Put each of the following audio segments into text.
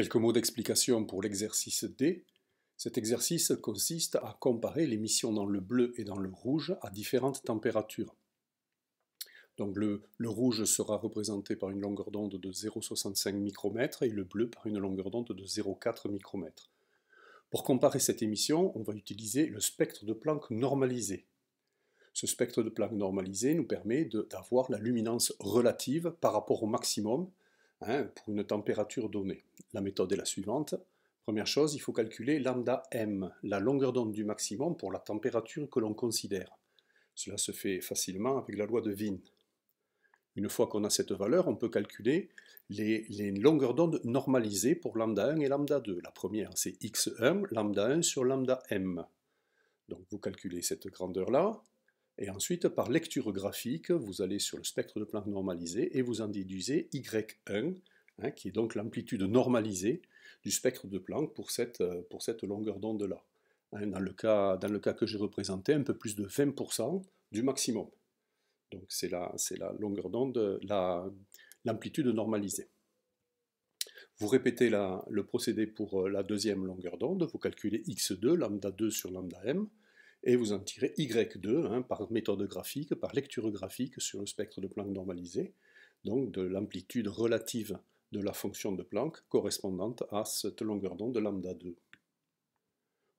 Quelques mots d'explication pour l'exercice D. Cet exercice consiste à comparer l'émission dans le bleu et dans le rouge à différentes températures. Donc le, le rouge sera représenté par une longueur d'onde de 0,65 micromètres et le bleu par une longueur d'onde de 0,4 micromètre. Pour comparer cette émission, on va utiliser le spectre de Planck normalisé. Ce spectre de Planck normalisé nous permet d'avoir la luminance relative par rapport au maximum, Hein, pour une température donnée. La méthode est la suivante. Première chose, il faut calculer lambda m, la longueur d'onde du maximum pour la température que l'on considère. Cela se fait facilement avec la loi de Wien. Une fois qu'on a cette valeur, on peut calculer les, les longueurs d'onde normalisées pour lambda 1 et lambda 2. La première, c'est x1, lambda 1 sur lambda m. Donc vous calculez cette grandeur-là, et ensuite, par lecture graphique, vous allez sur le spectre de Planck normalisé et vous en déduisez Y1, hein, qui est donc l'amplitude normalisée du spectre de Planck pour cette, euh, pour cette longueur d'onde-là. Hein, dans, le cas, dans le cas que j'ai représenté, un peu plus de 20% du maximum. Donc c'est la, la longueur d'onde, l'amplitude normalisée. Vous répétez le procédé pour euh, la deuxième longueur d'onde, vous calculez x2, lambda 2 sur lambda m, et vous en tirez Y2 hein, par méthode graphique, par lecture graphique sur le spectre de Planck normalisé, donc de l'amplitude relative de la fonction de Planck correspondante à cette longueur d'onde de lambda 2.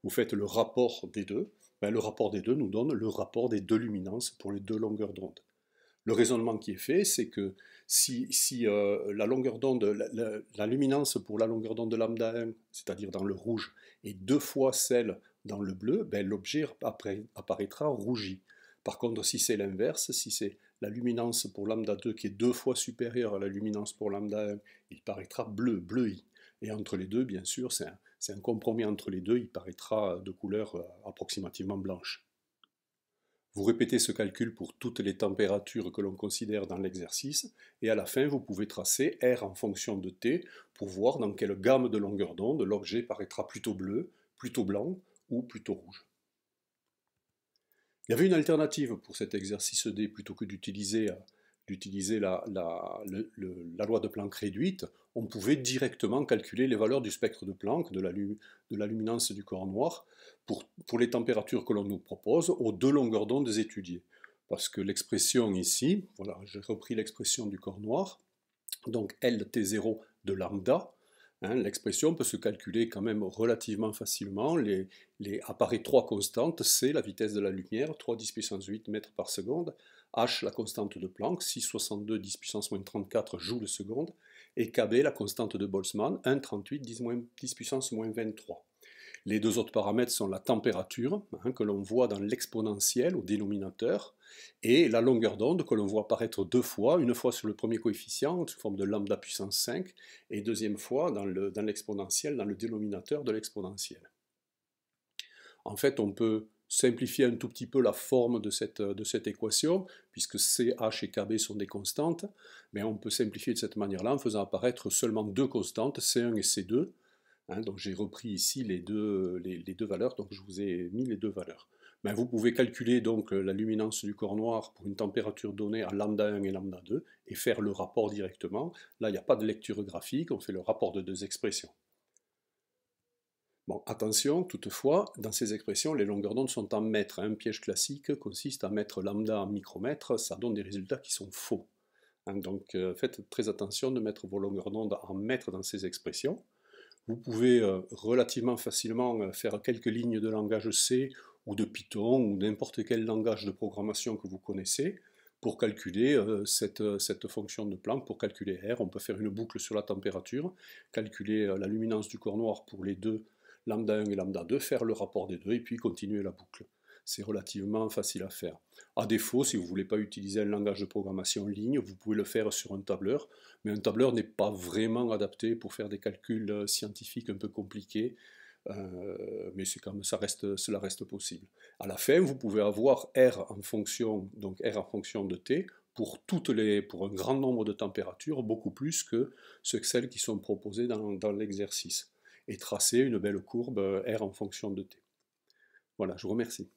Vous faites le rapport des deux, ben, le rapport des deux nous donne le rapport des deux luminances pour les deux longueurs d'onde. Le raisonnement qui est fait, c'est que si, euh, la longueur d'onde, la, luminance pour la longueur d'onde de lambda 1, c'est-à-dire dans le rouge, est deux fois celle dans le bleu, ben, l'objet apparaîtra rougi. Par contre, si c'est l'inverse, si c'est la luminance pour lambda 2 qui est deux fois supérieure à la luminance pour lambda 1, il paraîtra bleu, bleui. Et entre les deux, bien sûr, c'est un, un, compromis entre les deux, il paraîtra de couleur euh, approximativement blanche. Vous répétez ce calcul pour toutes les températures que l'on considère dans l'exercice, et à la fin, vous pouvez tracer R en fonction de T pour voir dans quelle gamme de longueur d'onde l'objet paraîtra plutôt bleu, plutôt blanc, ou plutôt rouge. Il y avait une alternative pour cet exercice D, plutôt que d'utiliser euh, la, loi de Planck réduite, on pouvait directement calculer les valeurs du spectre de Planck, de la, luminance du corps noir, pour, pour les températures que l'on nous propose aux deux longueurs d'onde étudiées. Parce que l'expression ici, voilà, j'ai repris l'expression du corps noir, donc LT0 de lambda, Hein, l'expression peut se calculer quand même relativement facilement. Les, les apparaît trois constantes, c'est la vitesse de la lumière, 3 10 puissance 8 mètres par seconde, h la constante de Planck, 662 10 puissance moins 34 joules seconde, et kb la constante de Boltzmann, 1,38 10 puissance moins 23. Les deux autres paramètres sont la température, hein, que l'on voit dans l'exponentiel, au dénominateur, et la longueur d'onde que l'on voit apparaître deux fois, une fois sur le premier coefficient sous forme de lambda puissance 5, et deuxième fois dans l'exponentielle, dans, le dénominateur de l'exponentielle. En fait, on peut simplifier un tout petit peu la forme de cette, de cette équation, puisque C, H et KB sont des constantes, mais on peut simplifier de cette manière-là en faisant apparaître seulement deux constantes, C1 et C2, Hein, donc j'ai repris ici les deux, valeurs, donc je vous ai mis les deux valeurs. Mais ben, vous pouvez calculer donc euh, la luminance du corps noir pour une température donnée à lambda 1 et lambda 2 et faire le rapport directement. Là, il n'y a pas de lecture graphique, on fait le rapport de deux expressions. Bon, attention, toutefois, dans ces expressions, les longueurs d'onde sont en mètres. Hein. Un piège classique consiste à mettre lambda en micromètres, ça donne des résultats qui sont faux. Hein. donc euh, faites très attention de mettre vos longueurs d'onde en mètres dans ces expressions. Vous pouvez euh, relativement facilement euh, faire quelques lignes de langage C ou de Python ou n'importe quel langage de programmation que vous connaissez pour calculer euh, cette, fonction de Planck, pour calculer R. On peut faire une boucle sur la température, calculer la luminance du corps noir pour les deux lambda 1 et lambda 2, faire le rapport des deux et puis continuer la boucle c'est relativement facile à faire. À défaut, si vous ne voulez pas utiliser un langage de programmation en ligne, vous pouvez le faire sur un tableur, mais un tableur n'est pas vraiment adapté pour faire des calculs euh, scientifiques un peu compliqués, euh, mais c'est comme ça reste, cela reste possible. À la fin, vous pouvez avoir R en fonction, donc R en fonction de T, pour, toutes les, pour un grand nombre de températures, beaucoup plus que celles qui sont proposées dans l'exercice, et tracer une belle courbe euh, R en fonction de T. Voilà, je vous remercie.